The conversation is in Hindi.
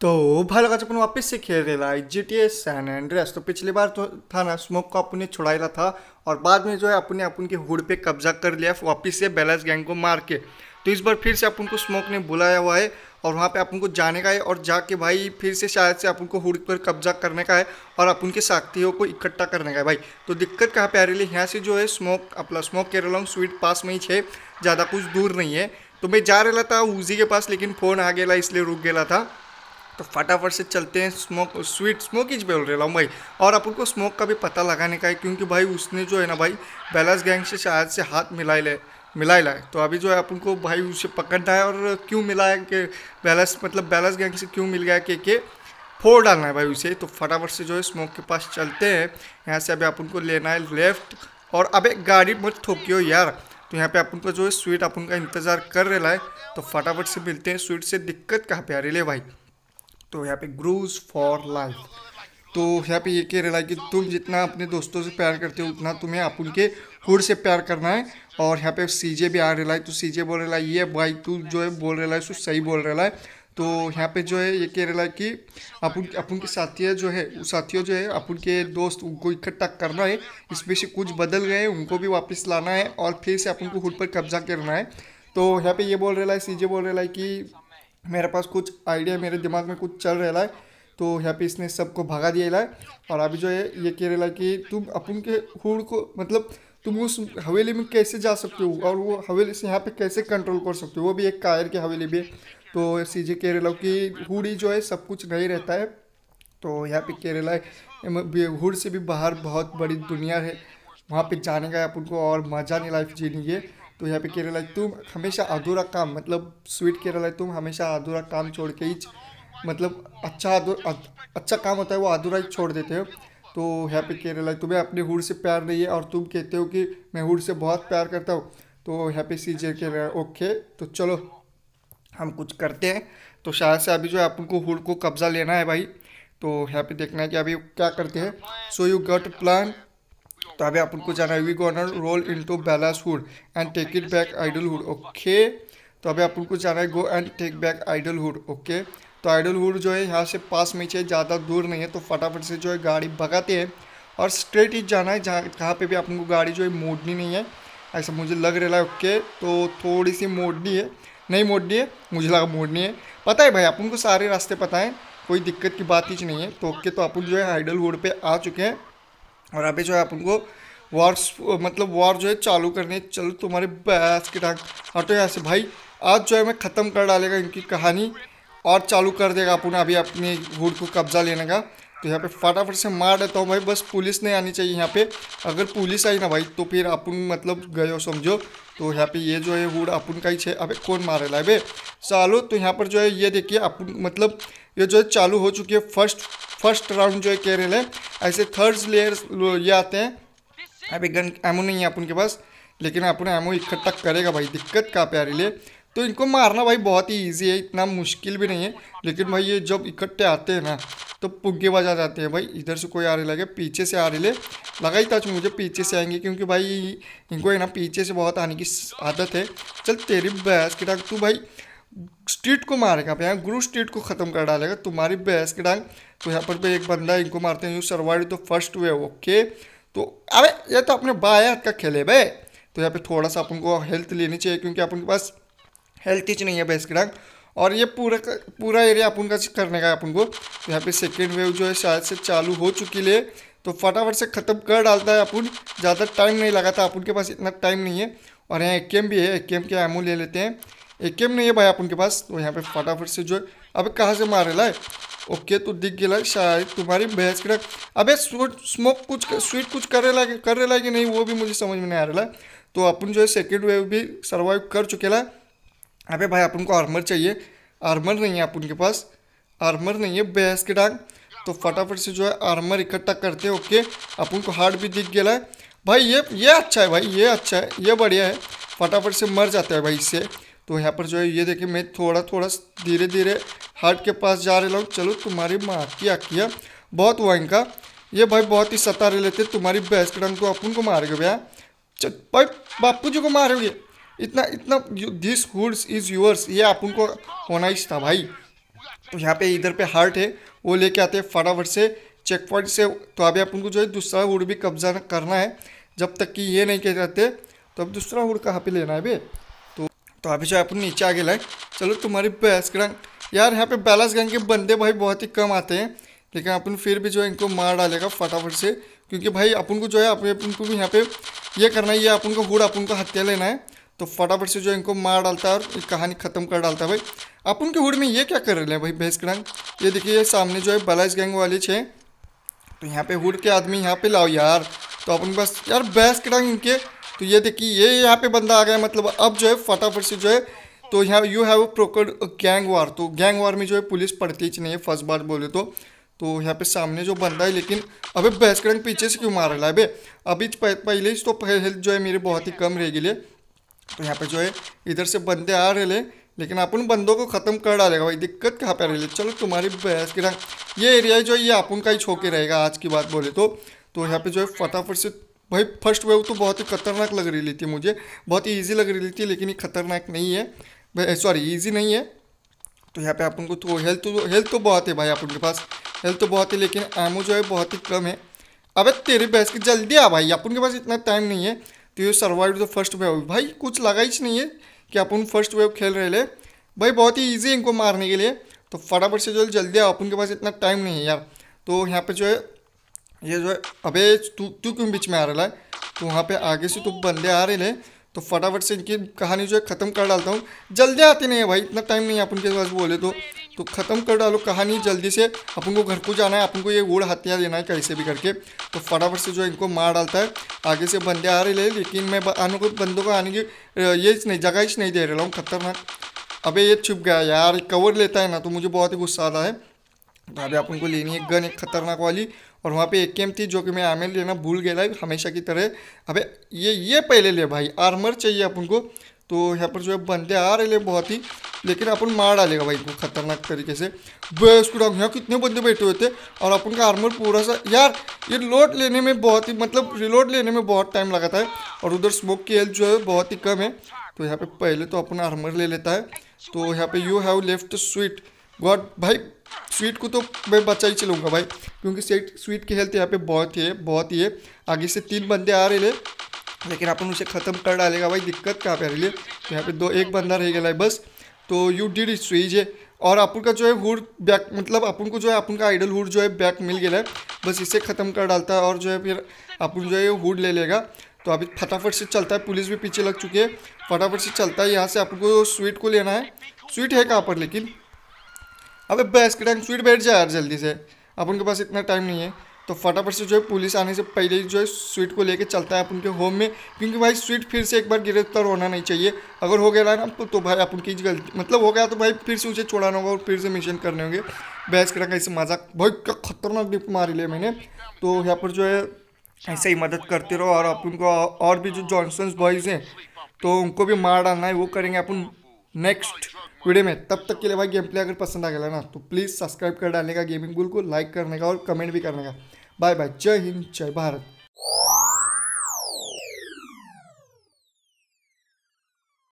तो भालो आज अपन वापस से खेल रहे G T S San Andreas तो पिछली बार तो था ना स्मोक को अपने छुड़ाया था और बाद में जो है अपने अपन के हुड पे कब्जा कर लिया वापस से बैलेंस गैंग को मार के तो इस बार फिर से अपन को स्मोक ने बुलाया हुआ है और वहाँ पे अपन को जाने का है और जाके भाई फिर से शायद से अपन को हुड पर कब्जा करने का है और अपन के साथियों को इकट्ठा करने का है भाई तो दिक्कत कहाँ पे आ रही है यहाँ से जो है स्मोक अपना स्मोक कह रहा हूँ स्वीट पास में ही छे ज़्यादा कुछ दूर नहीं है तो मैं जा रहा था उजी के पास लेकिन फ़ोन आ गया इसलिए रुक गया था तो फटाफट से चलते हैं स्मोक स्वीट ही बोल रहे हूँ भाई और अपन को स्मोक का भी पता लगाने का है क्योंकि भाई उसने जो है ना भाई बैलास गैंग से शायद से हाथ मिलाए ले मिलाए लाए तो अभी जो है अपन को भाई उसे पकड़ना है और क्यों मिला है कि बैलास मतलब बैलास गैंग से क्यों मिल गया के के फोड़ डालना है भाई उसे तो फटाफट से जो है स्मोक के पास चलते हैं यहाँ से अभी अपन को लेना है लेफ्ट और अबे गाड़ी मत ठोकियो यार तो यहाँ पे अपन को जो है स्वीट अपन का इंतज़ार कर रहा है तो फटाफट से मिलते हैं स्वीट से दिक्कत कहाँ पे आ रही है भाई तो यहाँ पे ग्रूज फॉर लाइफ तो यहाँ पे ये कह रहा है कि तुम जितना अपने दोस्तों से प्यार करते हो उतना तुम्हें आप उनके हुड से प्यार करना है और यहाँ पे सीजे भी आ रहा है तो सीजे बोल रहा है ये भाई तू जो है बोल रहा है सो सही बोल रहा है तो यहाँ पे जो है ये कह रहा है कि अपन अपन के साथियों जो है साथियों जो है अपन के दोस्त उनको इकट्ठा करना है इसमें से कुछ बदल गए उनको भी वापस लाना है और फिर से अपन को हुड पर कब्जा करना है तो यहाँ पे ये बोल रहा है सीजे बोल रहा है कि मेरे पास कुछ आइडिया मेरे दिमाग में कुछ चल रहा है तो यहाँ पे इसने सबको भगा दिया है और अभी जो है ये कह रहा है कि तुम अपन के हुड़ को मतलब तुम उस हवेली में कैसे जा सकते हो और वो हवेली से यहाँ पे कैसे कंट्रोल कर सकते हो वो भी एक कायर की हवेली भी है तो सीजे केरला कि हुडी जो है सब कुछ नहीं रहता है तो यहाँ पे है हुड से भी बाहर बहुत बड़ी दुनिया है वहाँ पर जाने का अपन को और मज़ा नहीं लाइफ जीनी है तो यहाँ पे कह रहा है तुम हमेशा अधूरा काम मतलब स्वीट कह रहा है तुम हमेशा अधूरा काम छोड़ के ही मतलब अच्छा अधूरा अच्छा काम होता है वो अधूरा ही छोड़ देते हो तो यहाँ पे कह रहा है तुम्हें अपने हुड से प्यार नहीं है और तुम कहते हो कि मैं हुड से बहुत प्यार करता हूँ तो यहाँ पे सी जे कह रहा है ओके तो चलो हम कुछ करते हैं तो शायद से अभी जो है अपन को हुड को कब्ज़ा लेना है भाई तो यहाँ पे देखना है कि अभी क्या करते हैं सो यू गट प्लान तो अभी अपन को जाना है we gonna roll into hood and take it back idle hood okay तो अभी अपन को जाना है go and take back idle hood okay तो आइडल हुड जो है यहाँ से पास में चाहिए ज़्यादा दूर नहीं है तो फटाफट से जो है गाड़ी भगाते हैं और स्ट्रेट ही जाना है जहाँ कहाँ पर भी अपन को गाड़ी जो है मोड़नी नहीं है ऐसा मुझे लग रहा है ओके तो थोड़ी सी मोड़नी है नहीं मोड़नी है मुझे लगा मोड़नी है पता है भाई अपन को सारे रास्ते पता है कोई दिक्कत की बात ही नहीं है तो ओके तो अपन जो है आइडल वोड पे आ चुके हैं और अभी जो है आप उनको वार मतलब वार जो है चालू करने चलो तुम्हारे बैस के टांग हटो यहाँ से भाई आज जो है मैं ख़त्म कर डालेगा इनकी कहानी और चालू कर देगा अपन अभी अपने हुड को कब्जा लेने का तो यहाँ पे फटाफट से मार देता हूँ भाई बस पुलिस नहीं आनी चाहिए यहाँ पे अगर पुलिस आई ना भाई तो फिर अपन मतलब गए हो समझो तो यहाँ पे ये जो है हुड अपन का ही है अबे कौन मारे ला है अबे चालो तो यहाँ पर जो है ये देखिए अपन मतलब ये जो है चालू हो चुकी है फर्स्ट फर्स्ट राउंड जो है कह रहे हैं ऐसे थर्ड लेयर ये आते हैं अभी गन एमो नहीं है अपन के पास लेकिन अपने एमो इकट्ठा करेगा भाई दिक्कत का प्यारे लिए रही है तो इनको मारना भाई बहुत ही ईजी है इतना मुश्किल भी नहीं है लेकिन भाई ये जब इकट्ठे आते हैं ना तो पुग्गे बजा जाते हैं भाई इधर से कोई आ रही लगे पीछे से आ रही ले लगा ही था मुझे पीछे से आएंगे क्योंकि भाई इनको है ना पीछे से बहुत आने की आदत है चल तेरी बहस की डांग तू भाई स्ट्रीट को मारेगा यहाँ गुरु स्ट्रीट को ख़त्म कर डालेगा तुम्हारी बहस की डांग तो यहाँ पर भी एक बंदा इनको मारते हैं यू सरवाड़ी तो फर्स्ट हुए ओके तो अरे ये तो अपने बाया हाथ का खेल है भाई तो यहाँ पर थोड़ा सा अपन को हेल्थ लेनी चाहिए क्योंकि अपन के पास हेल्थ नहीं है बेस ग्राहक और ये पूरा पूरा एरिया अपन का करने का है अपन को यहाँ पे सेकेंड वेव जो है शायद से चालू हो चुकी है तो फटाफट से ख़त्म कर डालता है अपन ज़्यादा टाइम नहीं लगा था अपन के पास इतना टाइम नहीं है और यहाँ एक भी है एक के एमओ ले लेते हैं एक नहीं है भाई अपन के पास तो यहाँ पे फटाफट से जो है अभी कहाँ से मारे ला है ओके तो दिख गया शायद तुम्हारी भैंस की अबे स्मोक कुछ स्वीट कुछ रहे लगे रहे लगे नहीं वो भी मुझे समझ में नहीं आ रहा है तो अपन जो है सेकेंड वेव भी सर्वाइव कर चुके ला अबे भाई अपन को आर्मर चाहिए आर्मर नहीं है अपन के पास आर्मर नहीं है बेस के डांग तो फटाफट से जो है आर्मर इकट्ठा करते ओके अपन को हार्ट भी दिख गया है भाई ये ये अच्छा है भाई ये अच्छा है ये बढ़िया है फटाफट से मर जाता है भाई इससे तो यहाँ पर जो है ये देखिए मैं थोड़ा थोड़ा धीरे धीरे हार्ट के पास जा रहा हूँ चलो तुम्हारी माँ की आकिया बहुत हुआ इनका ये भाई बहुत ही सता रहे लेते तुम्हारी बेस्ट रंग को अपन को गए भैया भाई बापू जी को मारोगे इतना इतना दिस हुड्स इज़ यूअर्स ये आप उनको होना ही था भाई तो यहाँ पे इधर पे हार्ट है वो लेके आते हैं फटाफट से चेक पॉइंट से तो अभी आप उनको जो है दूसरा हुड भी कब्जा करना है जब तक कि ये नहीं कह जाते तो अब दूसरा हुड कहाँ पे लेना है अभी तो तो अभी जो है अपन नीचे आगे लाए चलो तुम्हारी बैलस गैंग यार यहाँ पे बैलस गैंग के बंदे भाई बहुत ही कम आते हैं लेकिन अपन फिर भी जो है इनको मार डालेगा फटाफट से क्योंकि भाई अपन को जो है अपन को भी यहाँ पे ये करना है ये अपन को हुड अपन को हत्या लेना है तो फटाफट से जो इनको मार डालता है और कहानी ख़त्म कर डालता है भाई आप उनके हुड में ये क्या कर रहे हैं भाई भैंस गैंग ये देखिए ये सामने जो है बलाइस गैंग वाले छे तो यहाँ पे हुड के आदमी यहाँ पे लाओ यार तो अपन बस यार भैंस गैंग इनके तो ये देखिए ये यहाँ पे बंदा आ गया मतलब अब जो है फटाफट से जो है तो यहाँ you have procured gang war तो गैंग वार में जो है पुलिस पड़ती ही नहीं है फर्स्ट बार बोले तो तो यहाँ पे सामने जो बंदा है लेकिन अभी भैंस पीछे से क्यों मार रहा है अभी अभी पहले ही तो हेल्थ जो है मेरी बहुत ही कम रह गई है तो यहाँ पे जो है इधर से बंदे आ रहे ले, लेकिन अपन बंदों को ख़त्म कर डालेगा भाई दिक्कत कहाँ पे रही है चलो तुम्हारी बहस की रंग ये एरिया जो है ये अपन का ही छोके रहेगा आज की बात बोले तो तो यहाँ पे जो है फटाफट से भाई फर्स्ट वेव तो बहुत ही खतरनाक लग रही थी मुझे बहुत ही ईजी लग रही थी लेकिन ये खतरनाक नहीं है सॉरी ईजी नहीं है तो यहाँ पे अपन को तो हेल्थ तो हेल्थ तो बहुत है भाई अपन के पास हेल्थ तो बहुत है लेकिन एमओ जो है बहुत ही कम है अबे तेरी बहस की जल्दी आ भाई अपन के पास इतना टाइम नहीं है तो you survive the first wave भाई कुछ लगा ही नहीं है कि अपन फर्स्ट वेव खेल रहे ले भाई बहुत ही ईजी है इनको मारने के लिए तो फटाफट से जो है जल्दी आओ अपन के पास इतना टाइम नहीं है यार तो यहाँ पर जो है ये जो है अबे तू तू क्यों बीच में आ रहा है तो वहाँ पे आगे से तो बंदे आ रहे हैं तो फटाफट से इनकी कहानी जो है ख़त्म कर डालता हूँ जल्दी आते नहीं है भाई इतना टाइम नहीं है अपन के पास बोले तो तो ख़त्म कर डालो कहानी जल्दी से अपन को घर को जाना है अपन को ये वोड़ हत्या देना है कैसे भी करके तो फटाफट से जो इनको मार डालता है आगे से बंदे आ रहे हैं लेकिन मैं आने को बंदों को आने की ये नहीं जगह ही नहीं दे रहा हूँ खतरनाक अबे ये छुप गया यार कवर लेता है ना तो मुझे बहुत ही गुस्सा आता है तो अभी अपन को लेनी है गन एक खतरनाक वाली और वहाँ पे एक केम थी जो कि मैं आमेल लेना भूल गया हमेशा की तरह अबे ये ये पहले ले भाई आर्मर चाहिए अपन को तो यहाँ पर जो है बंदे आ रहे हैं बहुत ही लेकिन अपन मार डालेगा भाई को खतरनाक तरीके से बेस को यहाँ कितने बंदे बैठे हुए थे और अपन का आर्मर पूरा सा यार ये लोड लेने में बहुत ही मतलब रिलोड लेने में बहुत टाइम लगा था और उधर स्मोक की हेल्थ जो है बहुत ही कम है तो यहाँ पे पहले तो अपन आर्मर ले लेता है तो यहाँ पे you have left sweet god भाई स्वीट को तो मैं बचा ही चलूँगा भाई क्योंकि स्वीट की हेल्थ यहाँ पे बहुत ही है बहुत ही है आगे से तीन बंदे आ रहे हैं लेकिन अपन उसे ख़त्म कर डालेगा भाई दिक्कत कहाँ पे आ रही है तो यहाँ पे दो एक बंदा रह गया है बस तो यू डिड इट स्विच है और अपन का जो है हुड बैक मतलब अपन को जो है अपन का आइडल हुड जो है बैक मिल गया है बस इसे ख़त्म कर डालता है और जो है फिर अपन जो है हुड ले लेगा तो अभी फटाफट से चलता है पुलिस भी पीछे लग चुकी है फटाफट से चलता है यहाँ से अपन को स्वीट को लेना है स्वीट है कहाँ पर लेकिन अबे बेस्ट टाइम स्वीट बैठ जाए यार जल्दी से अपन के पास इतना टाइम नहीं है तो फटाफट से जो है पुलिस आने से पहले ही जो है स्वीट को लेके चलता है आप उनके होम में क्योंकि भाई स्वीट फिर से एक बार गिरफ्तार होना नहीं चाहिए अगर हो गया ना तो, तो भाई आप उनकी गलती मतलब हो गया तो भाई फिर से उसे छोड़ाना होगा और फिर से मिशन करने होंगे बहस करेगा इस मजाक भाई क्या खतरनाक डिप मारी लिया मैंने तो यहाँ पर जो है ऐसे ही मदद करते रहो और आप उनको और भी जो जॉनसन बॉयज़ हैं तो उनको भी मार डालना है वो करेंगे अपन नेक्स्ट वीडियो में तब तक के लिए भाई गेम प्ले अगर पसंद आ गया ना तो प्लीज़ सब्सक्राइब कर डालने का गेमिंग बुल को लाइक करने का और कमेंट भी करने का बाय बाय जय हिंद जय भारत